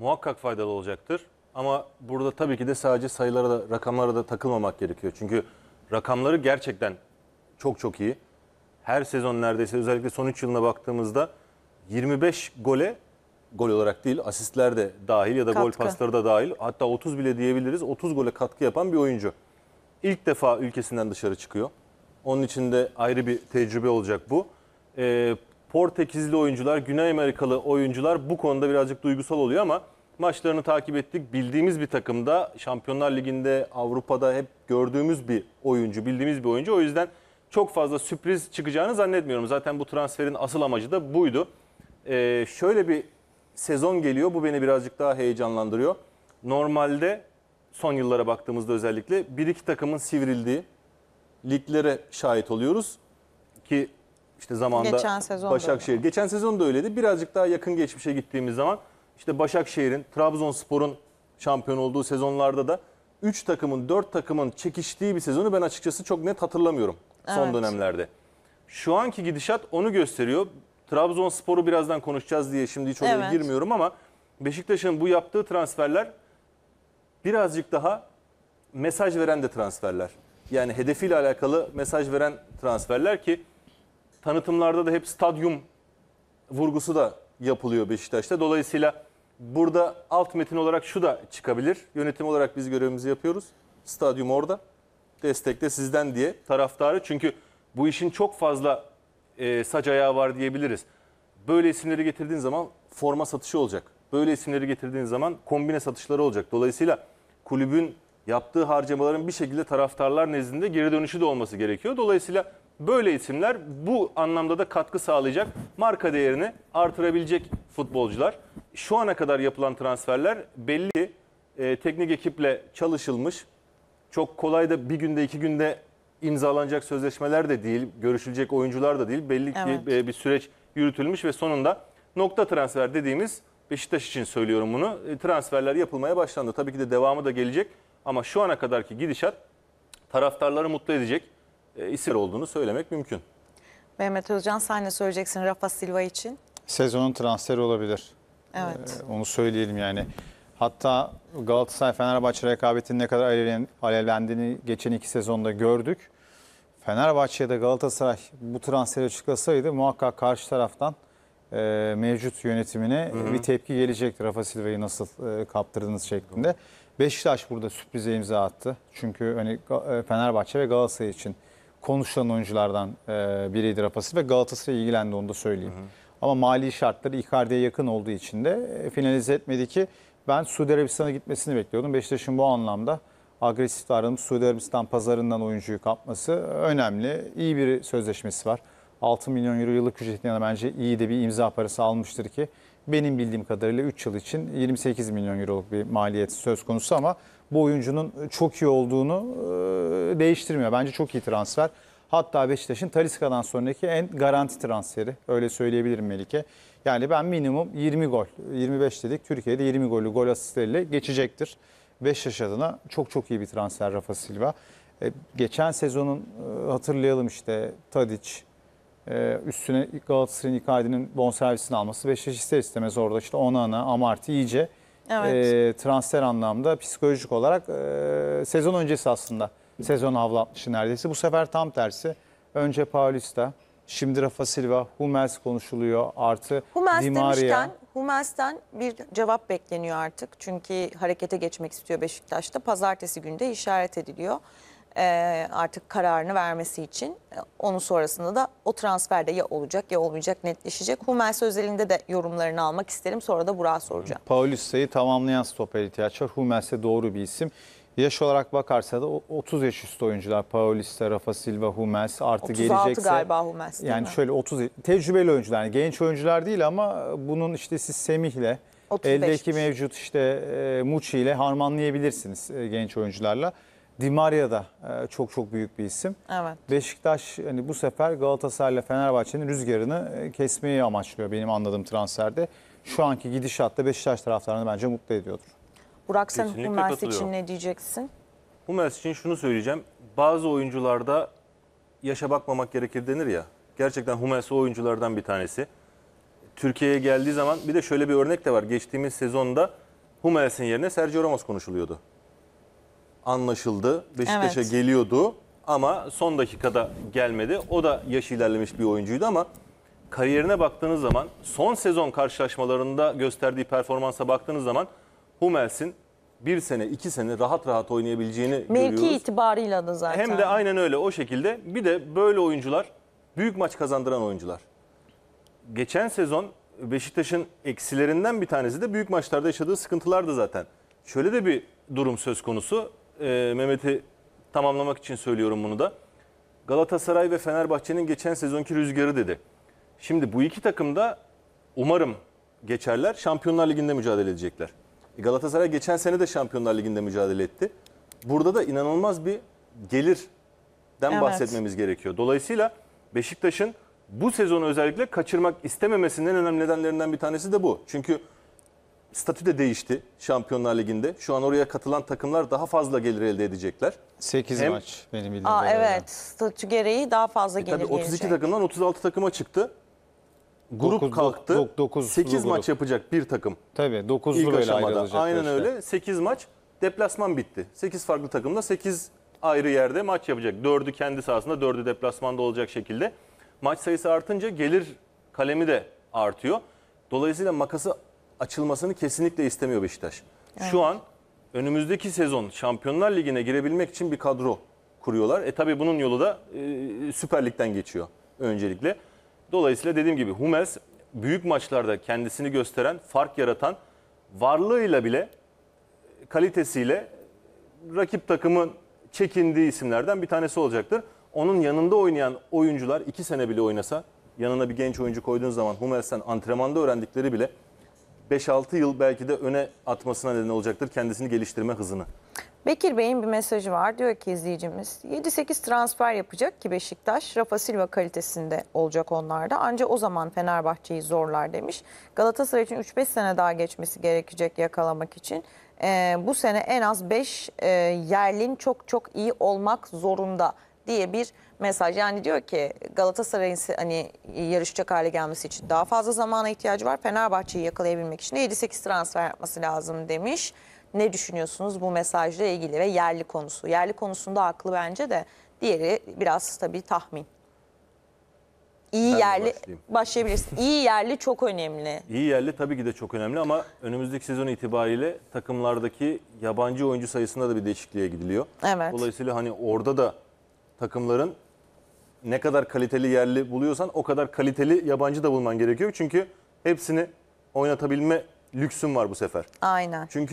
muhakkak faydalı olacaktır. Ama burada tabii ki de sadece sayılara da rakamlara da takılmamak gerekiyor. Çünkü rakamları gerçekten çok çok iyi. Her sezon neredeyse özellikle son 3 yılına baktığımızda 25 gole gol olarak değil asistler de dahil ya da katkı. gol pasları da dahil hatta 30 bile diyebiliriz 30 gole katkı yapan bir oyuncu. İlk defa ülkesinden dışarı çıkıyor. Onun için de ayrı bir tecrübe olacak bu. Ee, Portekizli oyuncular, Güney Amerikalı oyuncular bu konuda birazcık duygusal oluyor ama maçlarını takip ettik. Bildiğimiz bir takımda Şampiyonlar Ligi'nde Avrupa'da hep gördüğümüz bir oyuncu, bildiğimiz bir oyuncu. O yüzden çok fazla sürpriz çıkacağını zannetmiyorum. Zaten bu transferin asıl amacı da buydu. Ee, şöyle bir sezon geliyor. Bu beni birazcık daha heyecanlandırıyor. Normalde son yıllara baktığımızda özellikle bir iki takımın sivrildiği liglere şahit oluyoruz. Ki işte zamanda Geçen Başakşehir. Geçen sezon da öyleydi. Birazcık daha yakın geçmişe gittiğimiz zaman işte Başakşehir'in, Trabzonspor'un şampiyon olduğu sezonlarda da 3 takımın, 4 takımın çekiştiği bir sezonu ben açıkçası çok net hatırlamıyorum son Evet. dönemlerde. Şu anki gidişat onu gösteriyor. Trabzonspor'u birazdan konuşacağız diye şimdi hiç oraya Evet. girmiyorum ama Beşiktaş'ın bu yaptığı transferler birazcık daha mesaj veren de transferler. Yani hedefiyle alakalı mesaj veren transferler ki tanıtımlarda da hep stadyum vurgusu da yapılıyor Beşiktaş'ta. Dolayısıyla burada alt metin olarak şu da çıkabilir. Yönetim olarak biz görevimizi yapıyoruz. Stadyum orada. Destek de sizden diye taraftarı. Çünkü bu işin çok fazla e, saç ayağı var diyebiliriz. Böyle isimleri getirdiğin zaman forma satışı olacak. Böyle isimleri getirdiğin zaman kombine satışları olacak. Dolayısıyla kulübün yaptığı harcamaların bir şekilde taraftarlar nezdinde geri dönüşü de olması gerekiyor. Dolayısıyla böyle isimler bu anlamda da katkı sağlayacak, marka değerini artırabilecek futbolcular. Şu ana kadar yapılan transferler belli e, teknik ekiple çalışılmış. Çok kolay da bir günde iki günde imzalanacak sözleşmeler de değil, görüşülecek oyuncular da değil. Belli evet. ki e, bir süreç yürütülmüş ve sonunda nokta transfer dediğimiz Beşiktaş için söylüyorum bunu. E, transferler yapılmaya başlandı. Tabii ki de devamı da gelecek ama şu ana kadarki gidişat taraftarları mutlu edecek e, isim olduğunu söylemek mümkün. Mehmet Özcan sen ne söyleyeceksin Rafa Silva için? Sezonun transferi olabilir. Evet. Ee, onu söyleyelim yani. Hatta Galatasaray-Fenerbahçe rekabetinin ne kadar alevlendiğini geçen iki sezonda gördük. Fenerbahçe'de Galatasaray bu transferi açıklasaydı muhakkak karşı taraftan e, mevcut yönetimine hı hı. bir tepki gelecektir. Rafa Silva'yı nasıl e, kaptırdınız şeklinde. Beşiktaş burada sürprize imza attı. Çünkü hani e, Fenerbahçe ve Galatasaray için konuşulan oyunculardan e, biriydi Rapası ve Galatasaray ilgilendi onu da söyleyeyim. Hı hı. Ama mali şartları Icardi'ye yakın olduğu için de e, finalize etmedi ki ben Suudi Arabistan'a gitmesini bekliyordum. Beşiktaş'ın bu anlamda agresif davranıp Suudi Arabistan pazarından oyuncuyu kapması önemli. İyi bir sözleşmesi var. 6 milyon euro yıllık ücretine bence iyi de bir imza parası almıştır ki benim bildiğim kadarıyla 3 yıl için 28 milyon euroluk bir maliyet söz konusu ama bu oyuncunun çok iyi olduğunu e, değiştirmiyor. Bence çok iyi transfer. Hatta Beşiktaş'ın Taliska'dan sonraki en garanti transferi. Öyle söyleyebilirim Melike. Yani ben minimum 20 gol, 25 dedik. Türkiye'de 20 golü gol asistleriyle geçecektir. yaş adına çok çok iyi bir transfer Rafa Silva. E, geçen sezonun e, hatırlayalım işte Tadic, e, üstüne Galatasaray'ın Icardi'nin bonservisini alması ve ister istemez orada işte Onana, Amarty iyice evet. e, transfer anlamda psikolojik olarak e, sezon öncesi aslında sezon avlatmışı neredeyse. Bu sefer tam tersi. Önce Paulista, şimdi Rafa Silva, Hummels konuşuluyor artı Hummels Di Maria. Hummels'ten bir cevap bekleniyor artık. Çünkü harekete geçmek istiyor Beşiktaş'ta. Pazartesi günde işaret ediliyor e, artık kararını vermesi için. E, onun sonrasında da o transferde ya olacak ya olmayacak netleşecek. Hummels özelinde de yorumlarını almak isterim. Sonra da Burak'a soracağım. Paulista'yı tamamlayan stoper ihtiyaç var. Hummels'e doğru bir isim. Yaş olarak bakarsa da 30 yaş üstü oyuncular Paulista, Rafa Silva, Hummels artı gelecekse. 36 gelecekse. galiba Hummels Yani mi? şöyle 30 tecrübeli oyuncular yani genç oyuncular değil ama bunun işte siz Semih'le eldeki mevcut işte e, Muçi ile harmanlayabilirsiniz e, genç oyuncularla. Dimaria da e, çok çok büyük bir isim. Evet. Beşiktaş hani bu sefer Galatasaray'la Fenerbahçe'nin rüzgarını e, kesmeyi amaçlıyor benim anladığım transferde. Şu anki gidişatta Beşiktaş taraftarını bence mutlu ediyordur. Burak sen Hummels için ne diyeceksin? Hummels için şunu söyleyeceğim. Bazı oyuncularda yaşa bakmamak gerekir denir ya. Gerçekten Hummels oyunculardan bir tanesi. Türkiye'ye geldiği zaman bir de şöyle bir örnek de var. Geçtiğimiz sezonda Hummels'in yerine Sergio Ramos konuşuluyordu anlaşıldı. Beşiktaş'a Evet. geliyordu ama son dakikada gelmedi. O da yaş ilerlemiş bir oyuncuydu ama kariyerine baktığınız zaman son sezon karşılaşmalarında gösterdiği performansa baktığınız zaman Hummels'in bir sene, iki sene rahat rahat oynayabileceğini Mevki görüyoruz. itibarıyla da zaten. Hem de aynen öyle o şekilde. Bir de böyle oyuncular büyük maç kazandıran oyuncular. Geçen sezon Beşiktaş'ın eksilerinden bir tanesi de büyük maçlarda yaşadığı sıkıntılardı zaten. Şöyle de bir durum söz konusu e, Mehmet'i tamamlamak için söylüyorum bunu da. Galatasaray ve Fenerbahçe'nin geçen sezonki rüzgarı dedi. Şimdi bu iki takım da umarım geçerler. Şampiyonlar Ligi'nde mücadele edecekler. E, Galatasaray geçen sene de Şampiyonlar Ligi'nde mücadele etti. Burada da inanılmaz bir gelirden evet. bahsetmemiz gerekiyor. Dolayısıyla Beşiktaş'ın bu sezonu özellikle kaçırmak istememesinin önemli nedenlerinden bir tanesi de bu. Çünkü statü de değişti Şampiyonlar Ligi'nde. Şu an oraya katılan takımlar daha fazla gelir elde edecekler. 8 Hem- maç benim bildiğim Aa, kadarıyla. evet statü gereği daha fazla e gelir Tabii 32 gelecek. takımdan 36 takıma çıktı. Grup Dokuz- kalktı. dok- dokuzlu 8 grup. maç yapacak bir takım. Tabii 9 İlk böyle aşamada. Aynen işte. öyle. 8 maç deplasman bitti. 8 farklı takımda 8 ayrı yerde maç yapacak. 4'ü kendi sahasında, 4'ü deplasmanda olacak şekilde. Maç sayısı artınca gelir kalemi de artıyor. Dolayısıyla makası açılmasını kesinlikle istemiyor Beşiktaş. Evet. Şu an önümüzdeki sezon Şampiyonlar Ligi'ne girebilmek için bir kadro kuruyorlar. E tabi bunun yolu da e, Süper Lig'den geçiyor öncelikle. Dolayısıyla dediğim gibi Hummels büyük maçlarda kendisini gösteren, fark yaratan varlığıyla bile kalitesiyle rakip takımın çekindiği isimlerden bir tanesi olacaktır. Onun yanında oynayan oyuncular iki sene bile oynasa yanına bir genç oyuncu koyduğun zaman Hummels'ten antrenmanda öğrendikleri bile 5-6 yıl belki de öne atmasına neden olacaktır kendisini geliştirme hızını. Bekir Bey'in bir mesajı var. Diyor ki izleyicimiz 7-8 transfer yapacak ki Beşiktaş Rafa Silva kalitesinde olacak onlarda. Ancak o zaman Fenerbahçe'yi zorlar demiş. Galatasaray için 3-5 sene daha geçmesi gerekecek yakalamak için. Ee, bu sene en az 5 e, yerlin çok çok iyi olmak zorunda diye bir mesaj. Yani diyor ki Galatasaray'ın hani yarışacak hale gelmesi için daha fazla zamana ihtiyacı var. Fenerbahçe'yi yakalayabilmek için 7-8 transfer yapması lazım demiş. Ne düşünüyorsunuz bu mesajla ilgili ve yerli konusu? Yerli konusunda haklı bence de diğeri biraz tabii tahmin. İyi ben yerli başlayabilirsin. İyi yerli çok önemli. İyi yerli tabii ki de çok önemli ama önümüzdeki sezon itibariyle takımlardaki yabancı oyuncu sayısında da bir değişikliğe gidiliyor. Evet. Dolayısıyla hani orada da takımların ne kadar kaliteli yerli buluyorsan o kadar kaliteli yabancı da bulman gerekiyor. Çünkü hepsini oynatabilme lüksün var bu sefer. Aynen. Çünkü